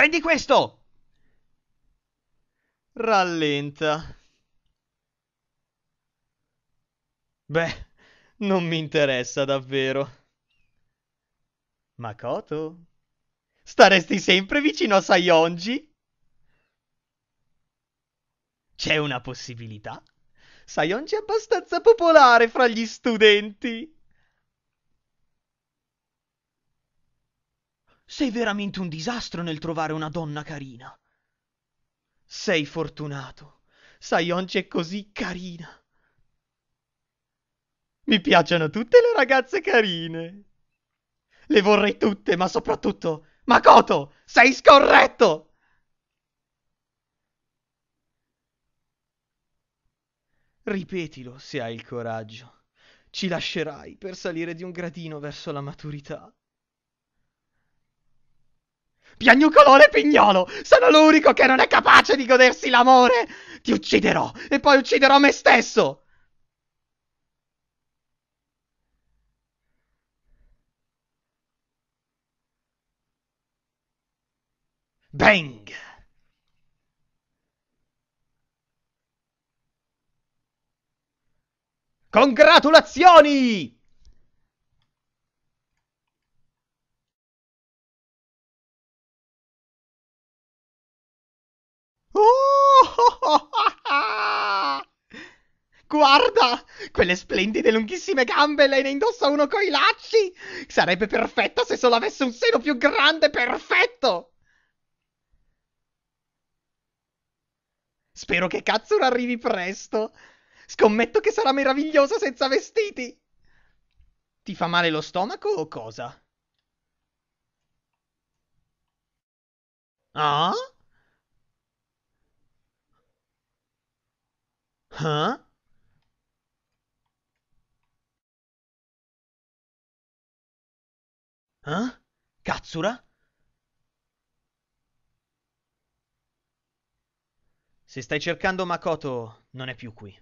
Prendi questo! Rallenta. Beh, non mi interessa davvero. Makoto? Staresti sempre vicino a Saionji? C'è una possibilità. Saionji è abbastanza popolare fra gli studenti. sei veramente un disastro nel trovare una donna carina. Sei fortunato. Saionci è così carina. Mi piacciono tutte le ragazze carine. Le vorrei tutte, ma soprattutto... Makoto, sei scorretto! Ripetilo se hai il coraggio. Ci lascerai per salire di un gradino verso la maturità. Piagnucolone Pignolo, sono l'unico che non è capace di godersi l'amore! Ti ucciderò e poi ucciderò me stesso! Bang! Congratulazioni! Guarda! Quelle splendide lunghissime gambe, lei ne indossa uno coi lacci! Sarebbe perfetta se solo avesse un seno più grande, perfetto! Spero che Katsura arrivi presto. Scommetto che sarà meravigliosa senza vestiti. Ti fa male lo stomaco o cosa? Ah? Huh? Eh? Cazzura? Se stai cercando Makoto, non è più qui.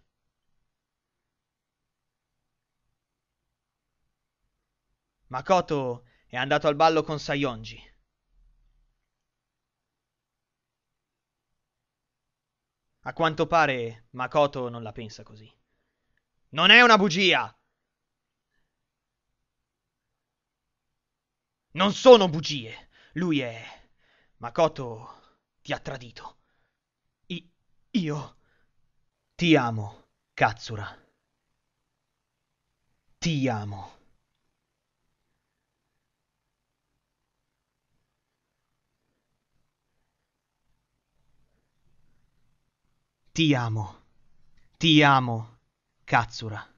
Makoto è andato al ballo con Sayonji. A quanto pare Makoto non la pensa così. Non è una bugia! Non sono bugie. Lui è... Makoto ti ha tradito. I- io... Ti amo, Katsura. Ti amo. Ti amo. Ti amo, Katsura.